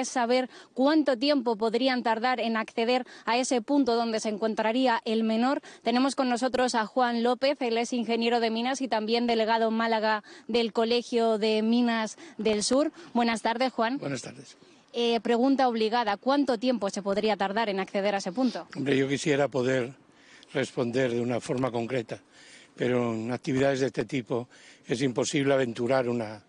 es saber cuánto tiempo podrían tardar en acceder a ese punto donde se encontraría el menor. Tenemos con nosotros a Juan López, él es ingeniero de minas y también delegado en Málaga del Colegio de Minas del Sur. Buenas tardes, Juan. Buenas tardes. Eh, pregunta obligada, ¿cuánto tiempo se podría tardar en acceder a ese punto? Hombre, yo quisiera poder responder de una forma concreta, pero en actividades de este tipo es imposible aventurar una,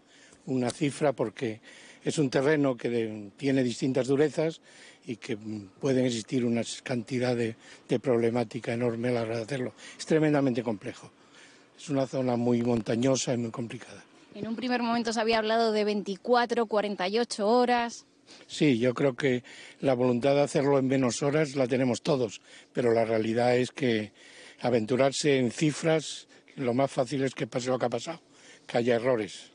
una cifra porque es un terreno que tiene distintas durezas y que mm, pueden existir una cantidad de, problemática enorme a la hora de hacerlo. Es tremendamente complejo. Es una zona muy montañosa y muy complicada. En un primer momento se había hablado de 24, 48 horas. Sí, yo creo que la voluntad de hacerlo en menos horas la tenemos todos, pero la realidad es que aventurarse en cifras, lo más fácil es que pase lo que ha pasado, que haya errores.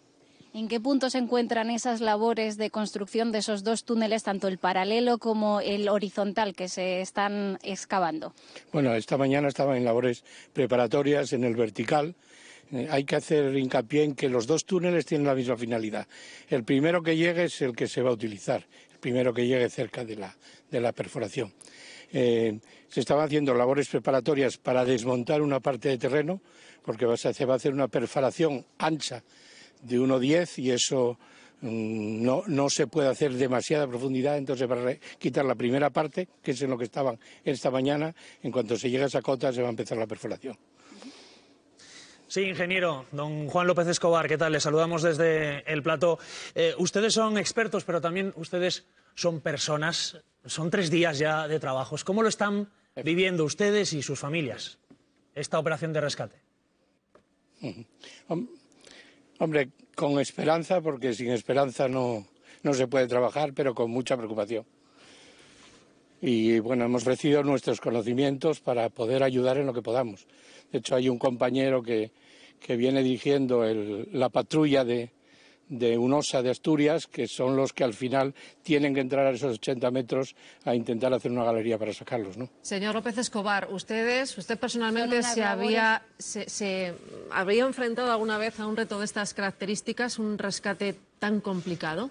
¿En qué punto se encuentran esas labores de construcción de esos dos túneles, tanto el paralelo como el horizontal, que se están excavando? Bueno, esta mañana estaban en labores preparatorias en el vertical. Eh, hay que hacer hincapié en que los dos túneles tienen la misma finalidad. El primero que llegue es el que se va a utilizar, el primero que llegue cerca de la, perforación. Eh, se estaban haciendo labores preparatorias para desmontar una parte de terreno, porque se va a hacer una perforación ancha de 1,10 y eso mm, no, no, se puede hacer demasiada profundidad, entonces para quitar la primera parte, que es en lo que estaban esta mañana, en cuanto se llegue a esa cota se va a empezar la perforación. Sí, ingeniero, don Juan López Escobar, ¿qué tal? Le saludamos desde el plato. Eh, ustedes son expertos, pero también ustedes son personas. Son tres días ya de trabajos. ¿Cómo lo están viviendo ustedes y sus familias esta operación de rescate? Hombre, con esperanza, porque sin esperanza no, no se puede trabajar, pero con mucha preocupación. Y bueno, hemos ofrecido nuestros conocimientos para poder ayudar en lo que podamos. De hecho, hay un compañero que, que viene dirigiendo la patrulla de, de OSA de Asturias, que son los que al final tienen que entrar a esos 80 metros a intentar hacer una galería para sacarlos. ¿no? Señor López Escobar, ustedes, usted personalmente se ¿eh? había, se había enfrentado alguna vez a un reto de estas características, un rescate tan complicado.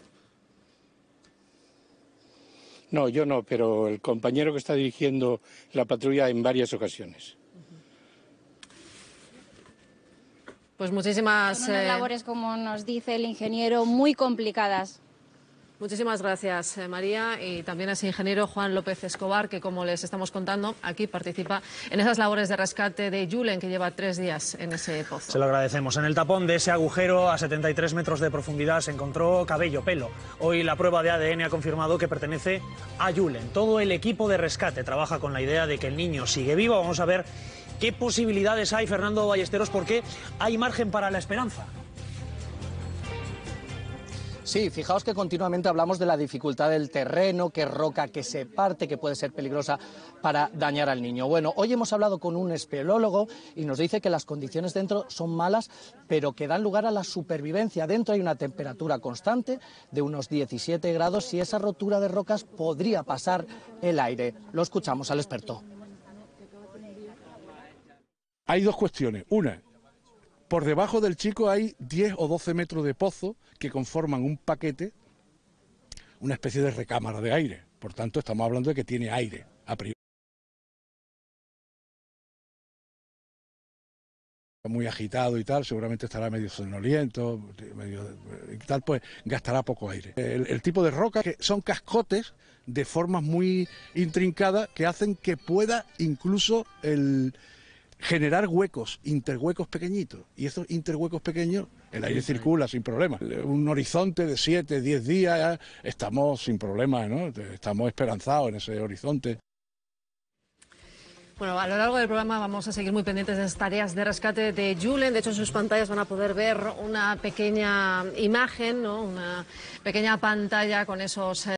No, yo no, pero el compañero que está dirigiendo la patrulla en varias ocasiones. Pues muchísimas... Eh, labores, como nos dice el ingeniero, muy complicadas. Muchísimas gracias, eh, María, y también a ese ingeniero Juan López Escobar, que, como les estamos contando, aquí participa en esas labores de rescate de Julen, que lleva tres días en ese pozo. Se lo agradecemos. En el tapón de ese agujero, a 73 metros de profundidad, se encontró cabello, pelo. Hoy la prueba de ADN ha confirmado que pertenece a Julen. Todo el equipo de rescate trabaja con la idea de que el niño sigue vivo. Vamos a ver ¿Qué posibilidades hay, Fernando Ballesteros? Porque hay margen para la esperanza. Sí, fijaos que continuamente hablamos de la dificultad del terreno, que roca que se parte, que puede ser peligrosa para dañar al niño. Bueno, hoy hemos hablado con un espeleólogo y nos dice que las condiciones dentro son malas, pero que dan lugar a la supervivencia. Dentro hay una temperatura constante de unos 17 grados y esa rotura de rocas podría pasar el aire. Lo escuchamos al experto hay dos cuestiones. Una, por debajo del chico hay 10 o 12 metros de pozo que conforman un paquete, una especie de recámara de aire. Por tanto, estamos hablando de que tiene aire a muy agitado y tal, seguramente estará medio sonoliento, medio eh, y tal, pues gastará poco aire. El, el, tipo de roca que son cascotes de formas muy intrincadas que hacen que pueda incluso el, generar huecos, interhuecos pequeñitos. Y estos interhuecos pequeños, el aire circula sin problema. Un horizonte de 7, 10 días, ¿eh? estamos sin problemas, ¿no? Estamos esperanzados en ese horizonte. Bueno, a lo largo del programa vamos a seguir muy pendientes de las tareas de rescate de Julen. De hecho, en sus pantallas van a poder ver una pequeña imagen, una pequeña pantalla con esos... Eh,